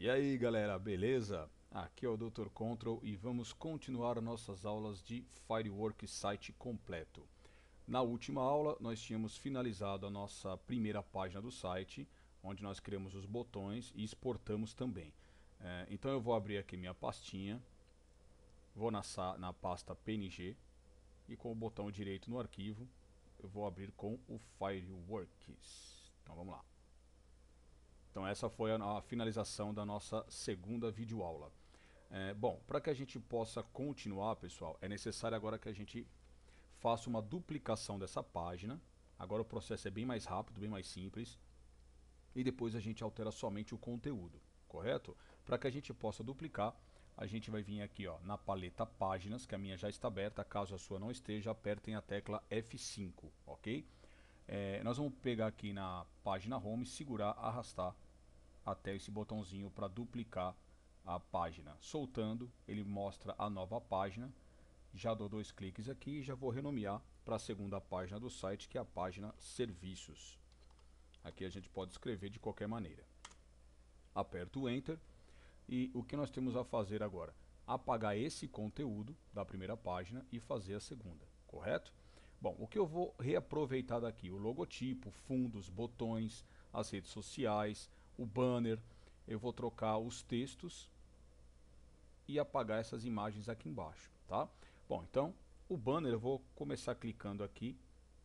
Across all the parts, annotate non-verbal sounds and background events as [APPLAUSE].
E aí galera, beleza? Aqui é o Dr. Control e vamos continuar nossas aulas de Firework Site completo. Na última aula nós tínhamos finalizado a nossa primeira página do site, onde nós criamos os botões e exportamos também. É, então eu vou abrir aqui minha pastinha, vou na, na pasta PNG e com o botão direito no arquivo eu vou abrir com o Fireworks. Então vamos lá. Então essa foi a, a finalização da nossa segunda videoaula. É, bom, para que a gente possa continuar, pessoal, é necessário agora que a gente faça uma duplicação dessa página. Agora o processo é bem mais rápido, bem mais simples. E depois a gente altera somente o conteúdo, correto? Para que a gente possa duplicar, a gente vai vir aqui ó, na paleta Páginas, que a minha já está aberta, caso a sua não esteja, apertem a tecla F5, ok? É, nós vamos pegar aqui na página Home, segurar, arrastar até esse botãozinho para duplicar a página. Soltando, ele mostra a nova página. Já dou dois cliques aqui e já vou renomear para a segunda página do site, que é a página Serviços. Aqui a gente pode escrever de qualquer maneira. Aperto o Enter e o que nós temos a fazer agora? Apagar esse conteúdo da primeira página e fazer a segunda, correto? Bom, o que eu vou reaproveitar daqui? O logotipo, fundos, botões, as redes sociais, o banner, eu vou trocar os textos e apagar essas imagens aqui embaixo, tá? Bom, então o banner eu vou começar clicando aqui,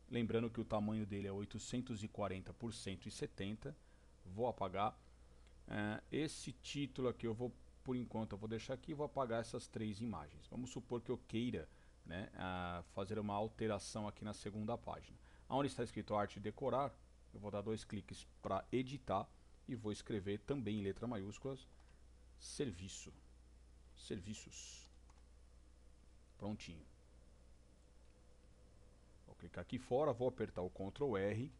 lembrando que o tamanho dele é 840 por 170, vou apagar. É, esse título aqui eu vou, por enquanto, eu vou deixar aqui e vou apagar essas três imagens. Vamos supor que eu queira né, fazer uma alteração aqui na segunda página. Onde está escrito arte decorar, eu vou dar dois cliques para editar e vou escrever também em letra maiúsculas serviço, serviços. Prontinho. Vou clicar aqui fora, vou apertar o Ctrl R,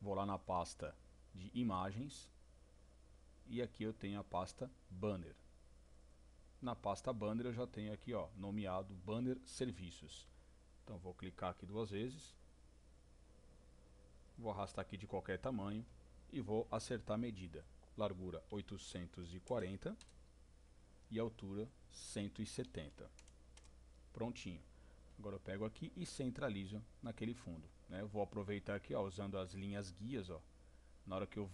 vou lá na pasta de imagens e aqui eu tenho a pasta banner. Na pasta banner eu já tenho aqui ó, nomeado banner serviços. Então vou clicar aqui duas vezes, vou arrastar aqui de qualquer tamanho e vou acertar a medida. Largura 840 e altura 170. Prontinho. Agora eu pego aqui e centralizo naquele fundo. Né? Eu vou aproveitar aqui, ó, usando as linhas guias. Ó. Na hora que eu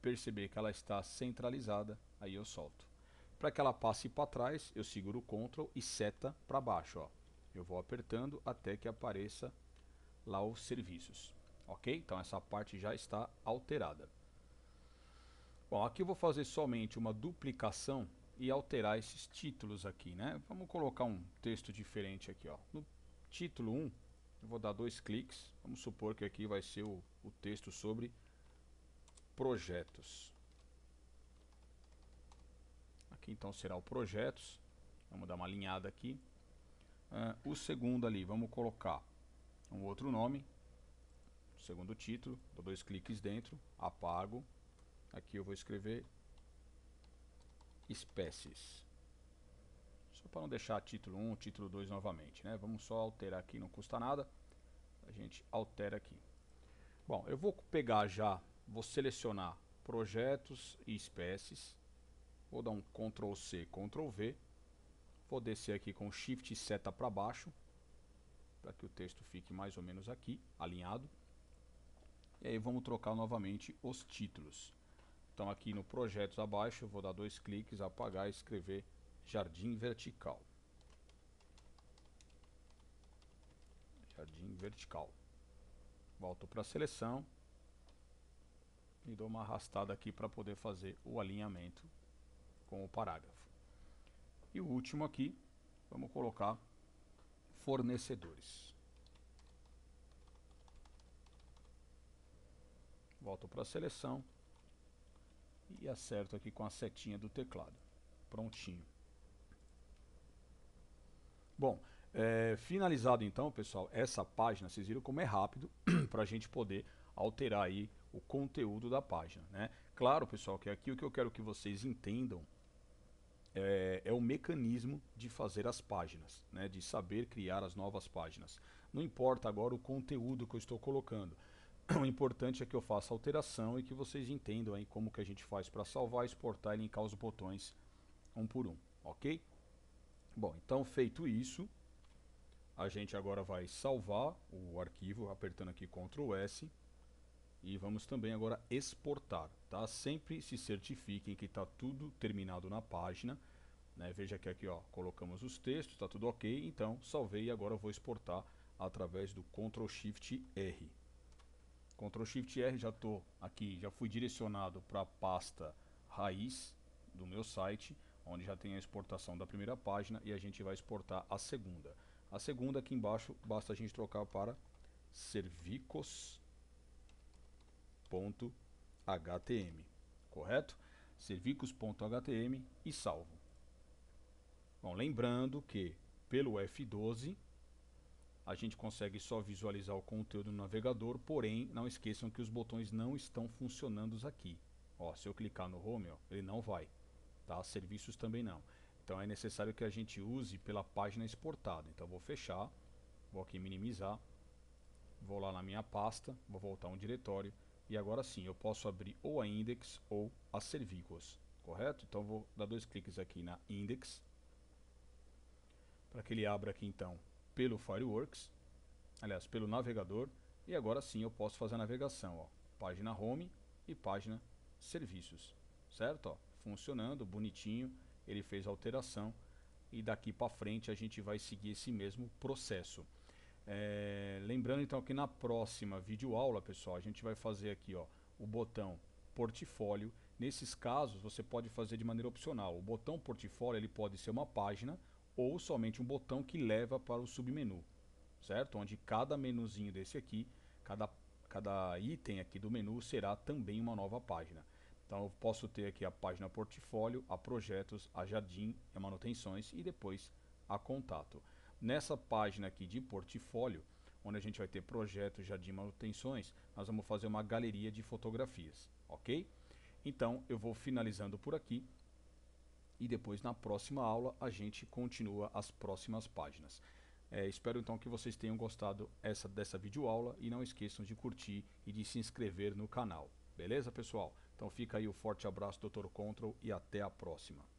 perceber que ela está centralizada, aí eu solto. Para que ela passe para trás, eu seguro o Ctrl e seta para baixo. Ó. Eu vou apertando até que apareça lá os serviços. Ok? Então essa parte já está alterada. Bom, aqui eu vou fazer somente uma duplicação e alterar esses títulos aqui, né? Vamos colocar um texto diferente aqui, ó. No título 1, eu vou dar dois cliques. Vamos supor que aqui vai ser o, o texto sobre projetos. Aqui então será o projetos. Vamos dar uma alinhada aqui. Uh, o segundo ali, vamos colocar um outro nome. Segundo título, dou dois cliques dentro, apago, Aqui eu vou escrever espécies. Só para não deixar título 1, título 2 novamente, né? Vamos só alterar aqui, não custa nada. A gente altera aqui. Bom, eu vou pegar já, vou selecionar projetos e espécies. Vou dar um Ctrl C, Ctrl V. Vou descer aqui com Shift e seta tá para baixo, para que o texto fique mais ou menos aqui, alinhado. E aí vamos trocar novamente os títulos. Então aqui no projetos abaixo, eu vou dar dois cliques, apagar e escrever jardim vertical. Jardim vertical. Volto para a seleção e dou uma arrastada aqui para poder fazer o alinhamento com o parágrafo. E o último aqui, vamos colocar fornecedores. Volto para a seleção e acerto aqui com a setinha do teclado. Prontinho. Bom, é, finalizado então, pessoal, essa página, vocês viram como é rápido [CLEARS THROAT] para a gente poder alterar aí o conteúdo da página, né? Claro, pessoal, que aqui o que eu quero que vocês entendam é, é, o mecanismo de fazer as páginas, né? De saber criar as novas páginas. Não importa agora o conteúdo que eu estou colocando, o importante é que eu faça a alteração e que vocês entendam aí como que a gente faz para salvar, exportar e linkar os botões um por um, ok? Bom, então feito isso, a gente agora vai salvar o arquivo apertando aqui Ctrl S e vamos também agora exportar, tá? Sempre se certifiquem que está tudo terminado na página, né? Veja que aqui ó, colocamos os textos, está tudo ok, então salvei e agora vou exportar através do Ctrl Shift R, Ctrl Shift R, já estou aqui, já fui direcionado para a pasta raiz do meu site, onde já tem a exportação da primeira página e a gente vai exportar a segunda. A segunda aqui embaixo, basta a gente trocar para servicos.htm, correto? servicos.htm e salvo. Bom, lembrando que pelo F12 a gente consegue só visualizar o conteúdo no navegador, porém, não esqueçam que os botões não estão funcionando aqui. Ó, se eu clicar no Home, ó, ele não vai. Tá? Serviços também não. Então é necessário que a gente use pela página exportada. Então vou fechar, vou aqui minimizar, vou lá na minha pasta, vou voltar a um diretório e agora sim eu posso abrir ou a index ou a servicos, correto? Então vou dar dois cliques aqui na index para que ele abra aqui então pelo Fireworks, aliás, pelo navegador, e agora sim eu posso fazer a navegação, ó, página Home e página Serviços, certo? Ó, funcionando, bonitinho, ele fez a alteração e daqui para frente a gente vai seguir esse mesmo processo. É, lembrando então que na próxima videoaula, pessoal, a gente vai fazer aqui ó, o botão portfólio. Nesses casos, você pode fazer de maneira opcional. O botão portfólio ele pode ser uma página ou somente um botão que leva para o submenu, certo? Onde cada menuzinho desse aqui, cada, cada item aqui do menu será também uma nova página. Então eu posso ter aqui a página portfólio, a projetos, a jardim, a manutenções e depois a contato. Nessa página aqui de portfólio, onde a gente vai ter projetos, jardim, manutenções, nós vamos fazer uma galeria de fotografias, ok? Então eu vou finalizando por aqui e depois na próxima aula a gente continua as próximas páginas. É, espero então que vocês tenham gostado essa, dessa videoaula e não esqueçam de curtir e de se inscrever no canal. Beleza, pessoal? Então fica aí o um forte abraço, Dr. Control, e até a próxima.